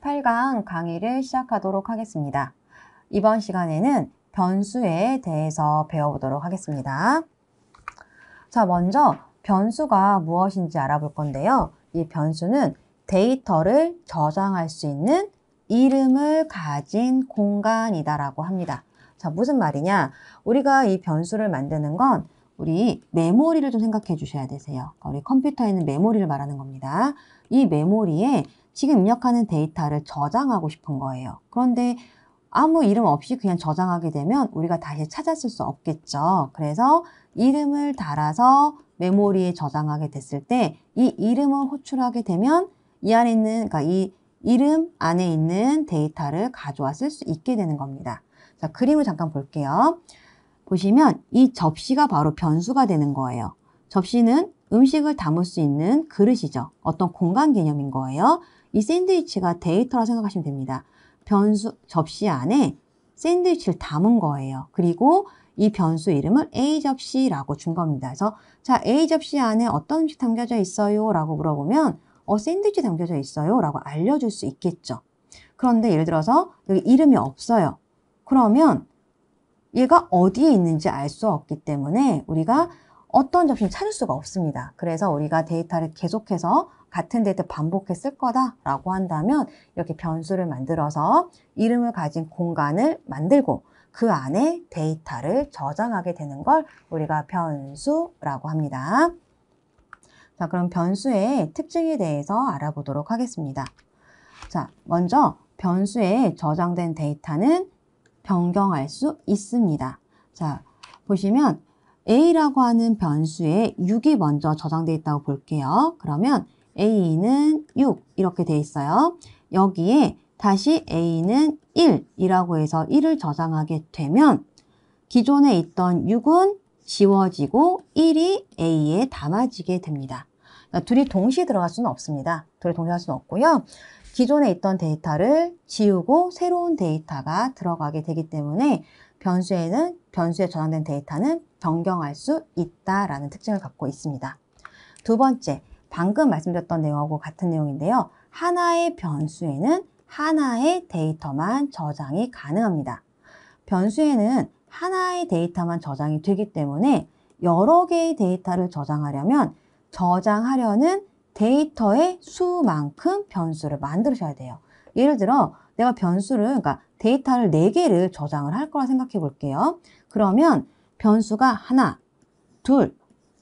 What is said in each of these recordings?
8강 강의를 시작하도록 하겠습니다. 이번 시간에는 변수에 대해서 배워보도록 하겠습니다. 자, 먼저 변수가 무엇인지 알아볼 건데요. 이 변수는 데이터를 저장할 수 있는 이름을 가진 공간이다라고 합니다. 자, 무슨 말이냐? 우리가 이 변수를 만드는 건 우리 메모리를 좀 생각해 주셔야 되세요. 우리 컴퓨터에 있는 메모리를 말하는 겁니다. 이 메모리에 지금 입력하는 데이터를 저장하고 싶은 거예요. 그런데 아무 이름 없이 그냥 저장하게 되면 우리가 다시 찾았을 수 없겠죠. 그래서 이름을 달아서 메모리에 저장하게 됐을 때 이 이름을 호출하게 되면 이 안에 있는, 그러니까 이 이름 안에 있는 데이터를 가져와 쓸 수 있게 되는 겁니다. 자, 그림을 잠깐 볼게요. 보시면 이 접시가 바로 변수가 되는 거예요. 접시는 음식을 담을 수 있는 그릇이죠. 어떤 공간 개념인 거예요. 이 샌드위치가 데이터라 생각하시면 됩니다. 변수 접시 안에 샌드위치를 담은 거예요. 그리고 이 변수 이름을 A 접시라고 준 겁니다. 그래서 자 A 접시 안에 어떤 음식 담겨져 있어요? 라고 물어보면 어 샌드위치 담겨져 있어요? 라고 알려줄 수 있겠죠. 그런데 예를 들어서 여기 이름이 없어요. 그러면 얘가 어디에 있는지 알 수 없기 때문에 우리가 어떤 접시를 찾을 수가 없습니다. 그래서 우리가 데이터를 계속해서 같은 데이터 반복했을 거다라고 한다면 이렇게 변수를 만들어서 이름을 가진 공간을 만들고 그 안에 데이터를 저장하게 되는 걸 우리가 변수라고 합니다. 자, 그럼 변수의 특징에 대해서 알아보도록 하겠습니다. 자, 먼저 변수에 저장된 데이터는 변경할 수 있습니다. 자, 보시면 A라고 하는 변수에 6이 먼저 저장되어 있다고 볼게요. 그러면 A는 6 이렇게 돼 있어요. 여기에 다시 A는 1이라고 해서 1을 저장하게 되면 기존에 있던 6은 지워지고 1이 A에 담아지게 됩니다. 그러니까 둘이 동시에 들어갈 수는 없습니다. 둘이 동시에 할 수는 없고요. 기존에 있던 데이터를 지우고 새로운 데이터가 들어가게 되기 때문에 변수에는 변수에 저장된 데이터는 변경할 수 있다라는 특징을 갖고 있습니다. 두 번째, 방금 말씀드렸던 내용하고 같은 내용인데요. 하나의 변수에는 하나의 데이터만 저장이 가능합니다. 변수에는 하나의 데이터만 저장이 되기 때문에 여러 개의 데이터를 저장하려면 저장하려는 데이터의 수만큼 변수를 만들으셔야 돼요. 예를 들어 내가 변수를, 그러니까 데이터를 4개를 저장을 할 거라 생각해 볼게요. 그러면 변수가 하나, 둘,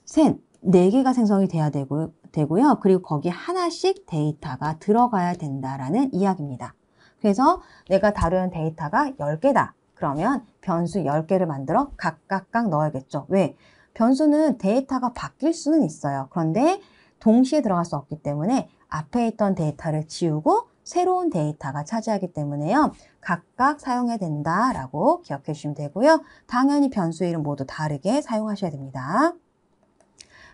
셋, 4개가 생성이 돼야 되고 되고요. 그리고 거기 하나씩 데이터가 들어가야 된다라는 이야기입니다. 그래서 내가 다루는 데이터가 10개다. 그러면 변수 10개를 만들어 각각각 넣어야겠죠. 왜? 변수는 데이터가 바뀔 수는 있어요. 그런데 동시에 들어갈 수 없기 때문에 앞에 있던 데이터를 지우고 새로운 데이터가 차지하기 때문에요. 각각 사용해야 된다라고 기억해 주시면 되고요. 당연히 변수 이름 모두 다르게 사용하셔야 됩니다.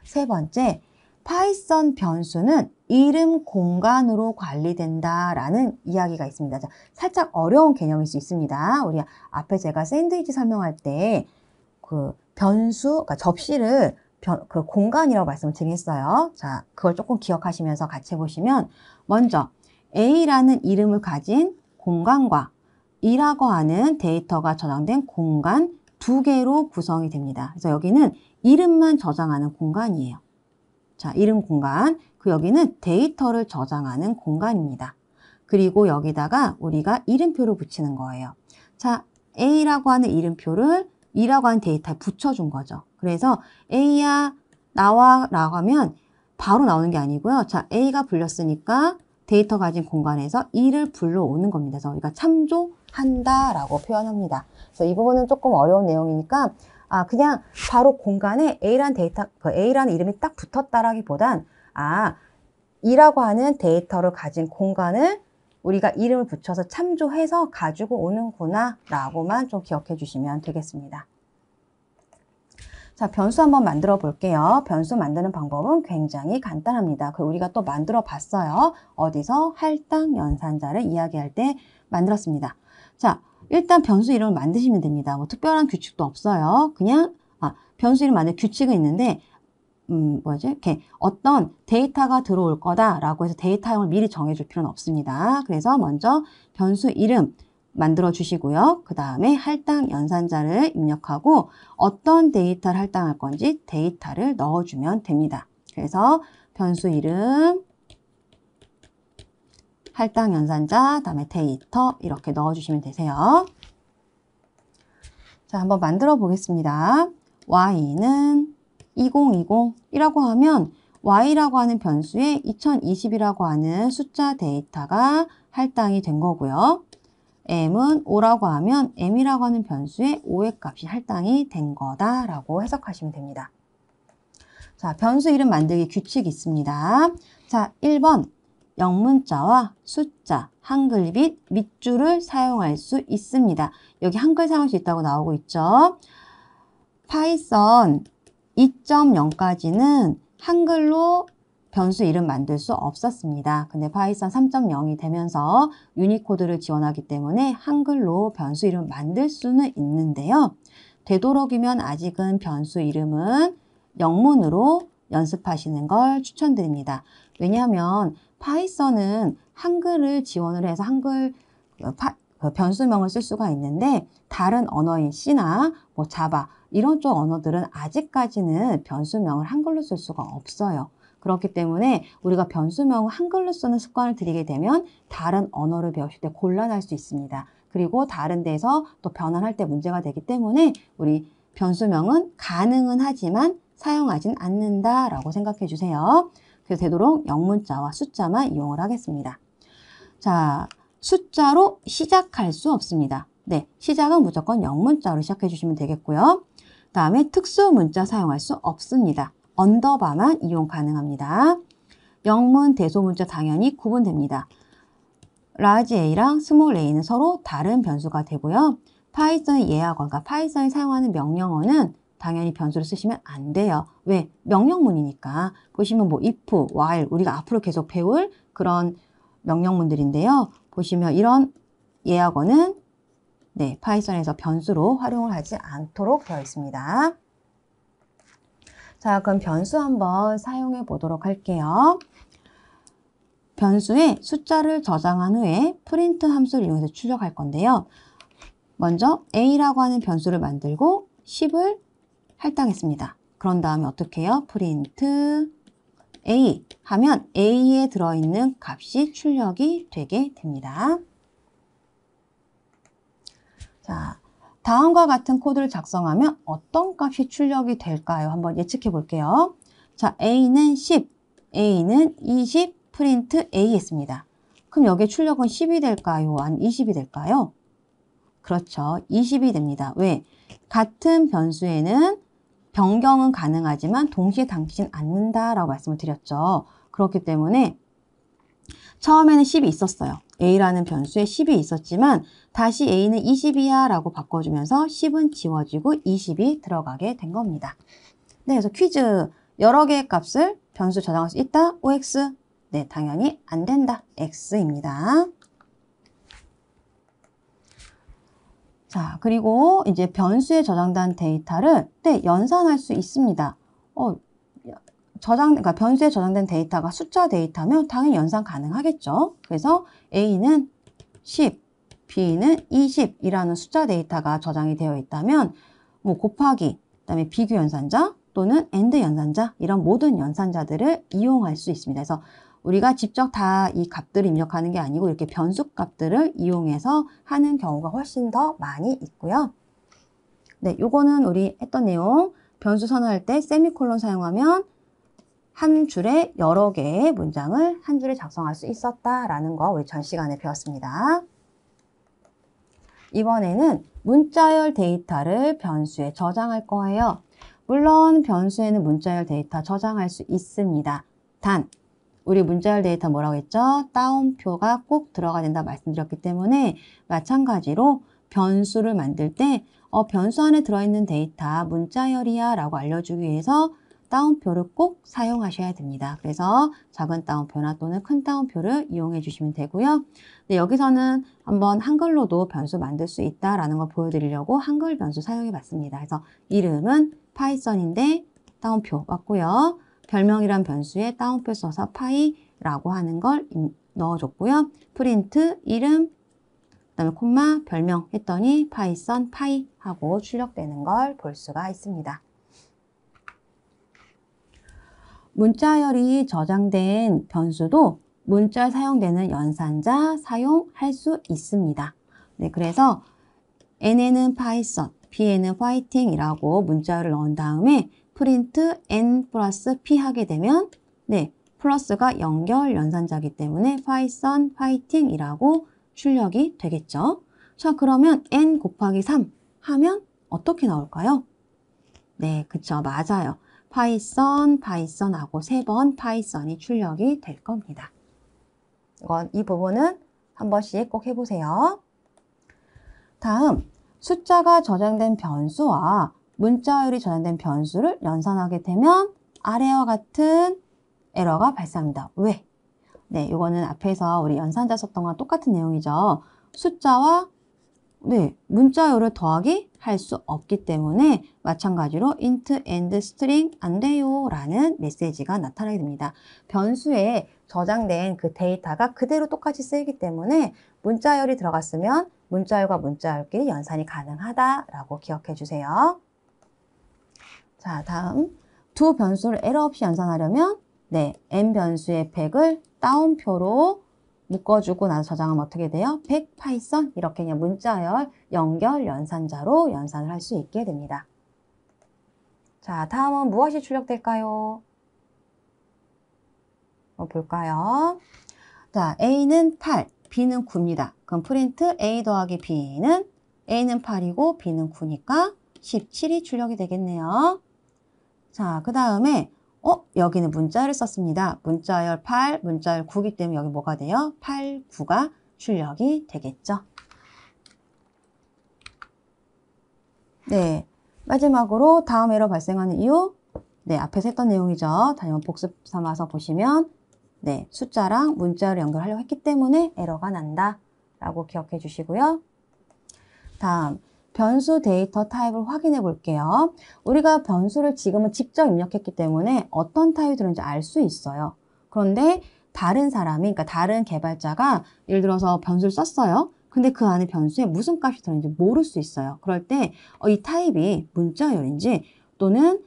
세 번째, 파이썬 변수는 이름 공간으로 관리된다라는 이야기가 있습니다. 자, 살짝 어려운 개념일 수 있습니다. 우리 앞에 제가 샌드위치 설명할 때 그 변수, 그러니까 접시를 변, 그 공간이라고 말씀을 드렸어요. 자, 그걸 조금 기억하시면서 같이 해보시면 먼저 A라는 이름을 가진 공간과 E라고 하는 데이터가 저장된 공간 두 개로 구성이 됩니다. 그래서 여기는 이름만 저장하는 공간이에요. 자, 이름 공간. 그 여기는 데이터를 저장하는 공간입니다. 그리고 여기다가 우리가 이름표를 붙이는 거예요. 자, A라고 하는 이름표를 E라고 하는 데이터에 붙여준 거죠. 그래서 A야 나와 라고 하면 바로 나오는 게 아니고요. 자, A가 불렸으니까 데이터 가진 공간에서 E를 불러오는 겁니다. 그래서 우리가 참조한다라고 표현합니다. 그래서 이 부분은 조금 어려운 내용이니까 아, 그냥 바로 공간에 A라는 데이터, 그 A라는 이름이 딱 붙었다라기보단, 아, 이라고 하는 데이터를 가진 공간을 우리가 이름을 붙여서 참조해서 가지고 오는구나 라고만 좀 기억해 주시면 되겠습니다. 자, 변수 한번 만들어 볼게요. 변수 만드는 방법은 굉장히 간단합니다. 그 우리가 또 만들어 봤어요. 어디서 할당 연산자를 이야기할 때 만들었습니다. 자, 일단 변수 이름을 만드시면 됩니다. 뭐 특별한 규칙도 없어요. 그냥 아, 변수 이름 만들 규칙은 있는데 음, 뭐지? 이렇게 어떤 데이터가 들어올 거다라고 해서 데이터형을 미리 정해줄 필요는 없습니다. 그래서 먼저 변수 이름 만들어 주시고요. 그 다음에 할당 연산자를 입력하고 어떤 데이터를 할당할 건지 데이터를 넣어주면 됩니다. 그래서 변수 이름 할당 연산자, 다음에 데이터 이렇게 넣어주시면 되세요. 자, 한번 만들어 보겠습니다. y는 2020이라고 하면 y라고 하는 변수에 2020이라고 하는 숫자 데이터가 할당이 된 거고요. m은 5라고 하면 m이라고 하는 변수에 5의 값이 할당이 된 거다라고 해석하시면 됩니다. 자, 변수 이름 만들기 규칙이 있습니다. 자, 1번 영문자와 숫자, 한글 및 밑줄을 사용할 수 있습니다. 여기 한글 사용할 수 있다고 나오고 있죠. 파이썬 2.0까지는 한글로 변수 이름 만들 수 없었습니다. 근데 파이썬 3.0이 되면서 유니코드를 지원하기 때문에 한글로 변수 이름 만들 수는 있는데요. 되도록이면 아직은 변수 이름은 영문으로 연습하시는 걸 추천드립니다. 왜냐하면 파이썬은 한글을 지원을 해서 한글 어, 파, 어, 변수명을 쓸 수가 있는데 다른 언어인 C나 뭐 자바 이런 쪽 언어들은 아직까지는 변수명을 한글로 쓸 수가 없어요. 그렇기 때문에 우리가 변수명을 한글로 쓰는 습관을 들이게 되면 다른 언어를 배우실 때 곤란할 수 있습니다. 그리고 다른 데서 또 변환할 때 문제가 되기 때문에 우리 변수명은 가능은 하지만 사용하진 않는다라고 생각해 주세요. 그래서 되도록 영문자와 숫자만 이용을 하겠습니다. 자, 숫자로 시작할 수 없습니다. 네, 시작은 무조건 영문자로 시작해 주시면 되겠고요. 다음에 특수 문자 사용할 수 없습니다. 언더바만 이용 가능합니다. 영문, 대소문자 당연히 구분됩니다. 라지 A랑 스몰 A는 서로 다른 변수가 되고요. 파이썬 예약어가 파이썬이 사용하는 명령어는 당연히 변수를 쓰시면 안 돼요. 왜? 명령문이니까. 보시면 뭐 if, while 우리가 앞으로 계속 배울 그런 명령문들인데요. 보시면 이런 예약어는 네, 파이썬에서 변수로 활용을 하지 않도록 되어 있습니다. 자, 그럼 변수 한번 사용해 보도록 할게요. 변수에 숫자를 저장한 후에 프린트 함수를 이용해서 출력할 건데요. 먼저 a라고 하는 변수를 만들고 10을 할당했습니다. 그런 다음에 어떻게 해요? 프린트 A 하면 A에 들어있는 값이 출력이 되게 됩니다. 자, 다음과 같은 코드를 작성하면 어떤 값이 출력이 될까요? 한번 예측해 볼게요. 자, A는 10, A는 20, 프린트 A 했습니다. 그럼 여기에 출력은 10이 될까요? 아니면 20이 될까요? 그렇죠. 20이 됩니다. 왜? 같은 변수에는 변경은 가능하지만 동시에 당진 않는다라고 말씀을 드렸죠. 그렇기 때문에 처음에는 10이 있었어요. A라는 변수에 10이 있었지만 다시 A는 20이야 라고 바꿔주면서 10은 지워지고 20이 들어가게 된 겁니다. 네, 그래서 퀴즈 여러 개의 값을 변수 저장할 수 있다? OX? 네, 당연히 안 된다. X입니다. 자, 그리고 이제 변수에 저장된 데이터를 때 연산할 수 있습니다. 어, 저장, 그러니까 변수에 저장된 데이터가 숫자 데이터면 당연히 연산 가능하겠죠. 그래서 A는 10, B는 20이라는 숫자 데이터가 저장이 되어 있다면 뭐 곱하기, 그다음에 비교 연산자 또는 엔드 연산자 이런 모든 연산자들을 이용할 수 있습니다. 그래서 우리가 직접 다 이 값들을 입력하는 게 아니고 이렇게 변수 값들을 이용해서 하는 경우가 훨씬 더 많이 있고요. 네, 요거는 우리 했던 내용 변수 선언할 때 세미콜론 사용하면 한 줄에 여러 개의 문장을 한 줄에 작성할 수 있었다라는 거 우리 전 시간에 배웠습니다. 이번에는 문자열 데이터를 변수에 저장할 거예요. 물론 변수에는 문자열 데이터 저장할 수 있습니다. 단 우리 문자열 데이터 뭐라고 했죠? 따옴표가 꼭 들어가야 된다 말씀드렸기 때문에 마찬가지로 변수를 만들 때 어, 변수 안에 들어있는 데이터 문자열이야 라고 알려주기 위해서 따옴표를 꼭 사용하셔야 됩니다. 그래서 작은 따옴표나 또는 큰 따옴표를 이용해 주시면 되고요. 근 네, 여기서는 한번 한글로도 변수 만들 수 있다라는 걸 보여드리려고 한글 변수 사용해 봤습니다. 그래서 이름은 파이썬인데 따옴표 맞고요. 별명이란 변수에 따옴표 써서 파이라고 하는 걸 넣어줬고요. 프린트 이름 그다음에 콤마 별명 했더니 파이썬 파이 하고 출력되는 걸 볼 수가 있습니다. 문자열이 저장된 변수도 문자 사용되는 연산자 사용할 수 있습니다. 네, 그래서 n에는 파이썬, p 에는 화이팅이라고 문자열을 넣은 다음에 프린트 n 플러스 p 하게 되면 네 플러스가 연결 연산자기 이 때문에 파이썬 파이팅이라고 출력이 되겠죠. 자 그러면 n 곱하기 3 하면 어떻게 나올까요? 네 그쵸 맞아요. 파이썬 파이썬하고 세 번 파이썬이 출력이 될 겁니다. 이건 이 부분은 한 번씩 꼭 해보세요. 다음 숫자가 저장된 변수와 문자열이 전환된 변수를 연산하게 되면 아래와 같은 에러가 발생합니다. 왜? 네, 이거는 앞에서 우리 연산자 썼던 거랑 똑같은 내용이죠. 숫자와 네, 문자열을 더하기 할 수 없기 때문에 마찬가지로 int, and, string 안 돼요 라는 메시지가 나타나게 됩니다. 변수에 저장된 그 데이터가 그대로 똑같이 쓰이기 때문에 문자열이 들어갔으면 문자열과 문자열끼리 연산이 가능하다라고 기억해 주세요. 자, 다음 두 변수를 에러 없이 연산하려면 네, n 변수의 100을 따옴표로 묶어주고 나서 저장하면 어떻게 돼요? 100 파이썬 이렇게 그냥 문자열 연결 연산자로 연산을 할 수 있게 됩니다. 자, 다음은 무엇이 출력될까요? 어, 볼까요? 자, A는 8, B는 9입니다. 그럼 프린트 A 더하기 B는 A는 8이고 B는 9니까 17이 출력이 되겠네요. 자, 그 다음에 어? 여기는 문자를 썼습니다. 문자열 8, 문자열 9기 때문에 여기 뭐가 돼요? 8, 9가 출력이 되겠죠. 네, 마지막으로 다음 에러 발생하는 이유 네, 앞에서 했던 내용이죠. 다시 한 복습 삼아서 보시면 네, 숫자랑 문자를 연결하려고 했기 때문에 에러가 난다 라고 기억해 주시고요. 다음 변수 데이터 타입을 확인해 볼게요. 우리가 변수를 지금은 직접 입력했기 때문에 어떤 타입이 들어있는지 알 수 있어요. 그런데 다른 사람이, 그러니까 다른 개발자가 예를 들어서 변수를 썼어요. 근데 그 안에 변수에 무슨 값이 들어있는지 모를 수 있어요. 그럴 때이 어, 타입이 문자열인지 또는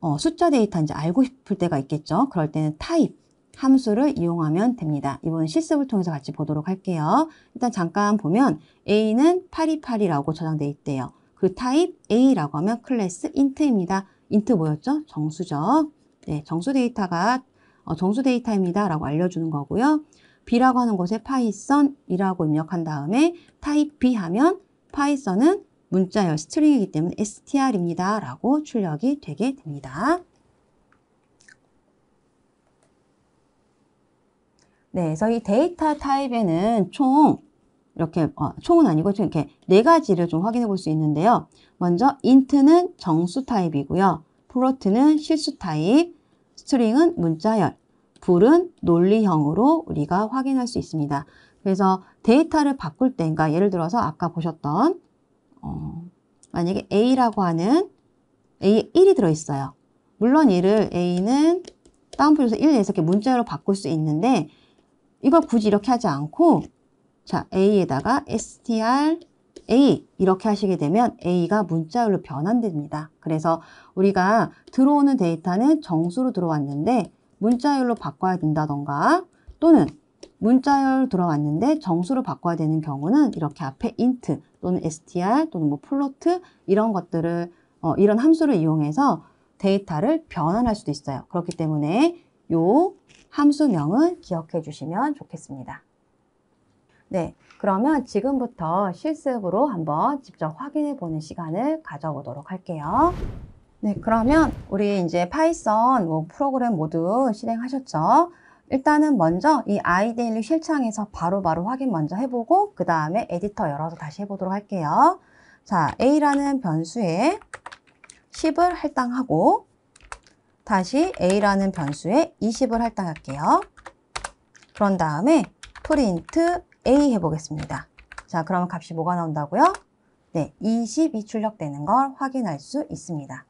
어, 숫자 데이터인지 알고 싶을 때가 있겠죠. 그럴 때는 타입, 함수를 이용하면 됩니다. 이번 실습을 통해서 같이 보도록 할게요. 일단 잠깐 보면 A는 828이라고 저장돼 있대요. 그 타입 A라고 하면 클래스 인트입니다. 인트 뭐였죠? 정수죠. 네, 정수 데이터가 어, 정수 데이터입니다. 라고 알려주는 거고요. B라고 하는 곳에 파이썬이라고 입력한 다음에 타입 B 하면 파이썬은 문자열 스트링이기 때문에 str입니다. 라고 출력이 되게 됩니다. 네, 저희 데이터 타입에는 총 이렇게 어, 총은 아니고 좀 이렇게 네 가지를 좀 확인해 볼 수 있는데요. 먼저 인트는 정수 타입이고요. 플로트는 실수 타입, 스트링은 문자열, 불은 논리형으로 우리가 확인할 수 있습니다. 그래서 데이터를 바꿀 때, 그러니까 예를 들어서 아까 보셨던 어, 만약에 A라고 하는 A에 1이 들어있어요. 물론 이를 A는 다운풀에서 1, 2에서 이렇게 문자로 바꿀 수 있는데 이걸 굳이 이렇게 하지 않고 자 a에다가 str a 이렇게 하시게 되면 a가 문자열로 변환됩니다. 그래서 우리가 들어오는 데이터는 정수로 들어왔는데 문자열로 바꿔야 된다던가 또는 문자열 들어왔는데 정수로 바꿔야 되는 경우는 이렇게 앞에 int 또는 str 또는 뭐 float 이런 것들을 어, 이런 함수를 이용해서 데이터를 변환할 수도 있어요. 그렇기 때문에 요 함수명을 기억해 주시면 좋겠습니다. 네, 그러면 지금부터 실습으로 한번 직접 확인해 보는 시간을 가져보도록 할게요. 네, 그러면 우리 이제 파이썬 뭐 프로그램 모두 실행하셨죠? 일단은 먼저 이 아이데일리 실창에서 바로 바로 확인 먼저 해보고 그 다음에 에디터 열어서 다시 해보도록 할게요. 자, A라는 변수에 10을 할당하고 다시 a라는 변수에 20을 할당할게요. 그런 다음에 프린트 a 해보겠습니다. 자, 그러면 값이 뭐가 나온다고요? 네, 22 출력되는 걸 확인할 수 있습니다.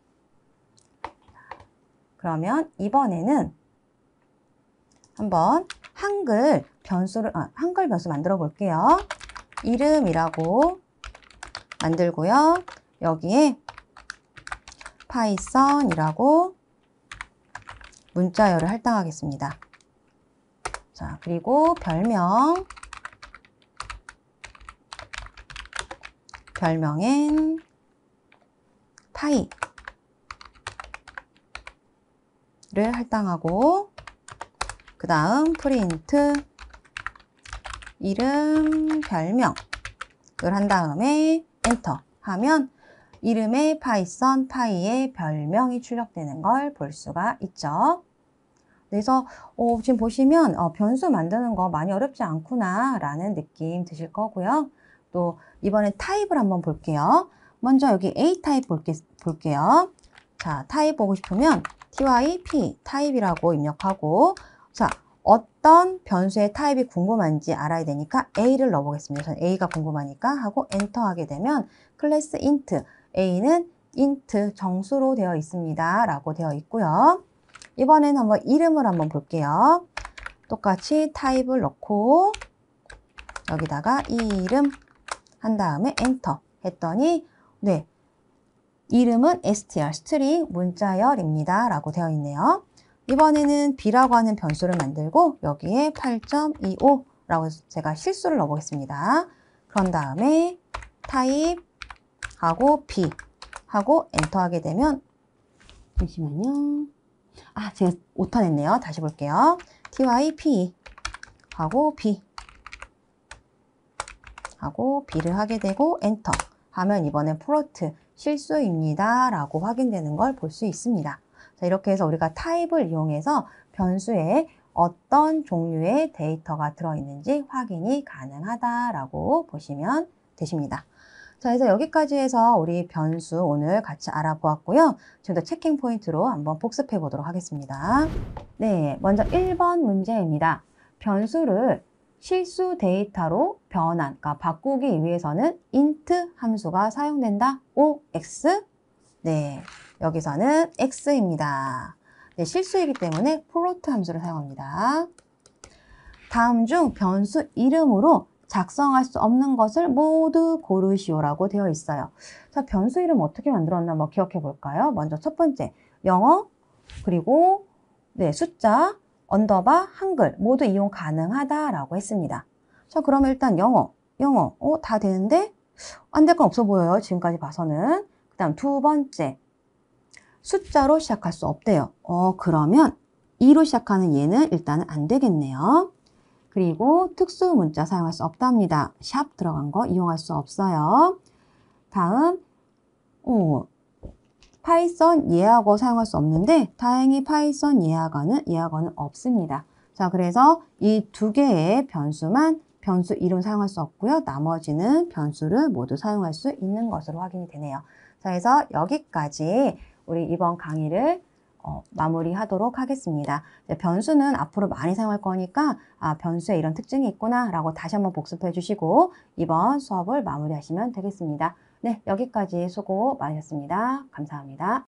그러면 이번에는 한번 한글 변수를 아, 한글 변수 만들어 볼게요. 이름이라고 만들고요. 여기에 파이썬이라고 문자열을 할당하겠습니다. 자, 그리고 별명 별명엔 타이를 할당하고 그 다음 프린트 이름 별명을 한 다음에 엔터 하면 이름의 파이썬, 파이의 별명이 출력되는 걸 볼 수가 있죠. 그래서 어, 지금 보시면 어, 변수 만드는 거 많이 어렵지 않구나 라는 느낌 드실 거고요. 또 이번에 타입을 한번 볼게요. 먼저 여기 A 타입 볼게, 볼게요. 자, 타입 보고 싶으면 typ 타입이라고 입력하고 자, 어떤 변수의 타입이 궁금한지 알아야 되니까 A를 넣어보겠습니다. 저는 A가 궁금하니까 하고 엔터하게 되면 클래스 인트 A는 int 정수로 되어 있습니다. 라고 되어 있고요. 이번엔 한번 이름을 한번 볼게요. 똑같이 타입을 넣고 여기다가 이름 한 다음에 엔터 했더니 네 이름은 str 스트링 문자열입니다 라고 되어 있네요 이번에는 b라고 하는 변수를 만들고 여기에 8.25라고 제가 실수를 넣어보겠습니다 그런 다음에 타입 하고 B 하고 엔터 하게 되면 잠시만요. 아, 제가 오타 냈네요. 다시 볼게요. ty, p 하고 b 하고 b를 하게 되고 엔터 하면 이번엔 프로트 실수입니다. 라고 확인되는 걸 볼 수 있습니다. 자, 이렇게 해서 우리가 타입을 이용해서 변수에 어떤 종류의 데이터가 들어있는지 확인이 가능하다라고 보시면 되십니다. 자, 그래서 여기까지 해서 우리 변수 오늘 같이 알아보았고요. 지금부 체킹 포인트로 한번 복습해 보도록 하겠습니다. 네, 먼저 1번 문제입니다. 변수를 실수 데이터로 변환, 그러니까 바꾸기 위해서는 int 함수가 사용된다. ox. 네, 여기서는 x입니다. 네, 실수이기 때문에 float 함수를 사용합니다. 다음 중 변수 이름으로 작성할 수 없는 것을 모두 고르시오라고 되어 있어요. 자, 변수 이름 어떻게 만들었나 뭐 기억해 볼까요? 먼저 첫 번째 영어 그리고 네, 숫자 언더바 한글 모두 이용 가능하다라고 했습니다. 자, 그럼 일단 영어 영어 어, 다 되는데 안 될 건 없어 보여요. 지금까지 봐서는. 그다음 두 번째 숫자로 시작할 수 없대요. 어, 그러면 2로 시작하는 얘는 일단은 안 되겠네요. 그리고 특수 문자 사용할 수 없답니다. 샵 들어간 거 이용할 수 없어요. 다음 오, 파이썬 예약어 사용할 수 없는데 다행히 파이썬 예약어는 예약어는 없습니다. 자 그래서 이 두 개의 변수만 변수 이름 사용할 수 없고요. 나머지는 변수를 모두 사용할 수 있는 것으로 확인이 되네요. 자 그래서 여기까지 우리 이번 강의를 어, 마무리하도록 하겠습니다. 변수는 앞으로 많이 사용할 거니까 아, 변수에 이런 특징이 있구나 라고 다시 한번 복습해 주시고 이번 수업을 마무리하시면 되겠습니다. 네, 여기까지 수고 많으셨습니다. 감사합니다.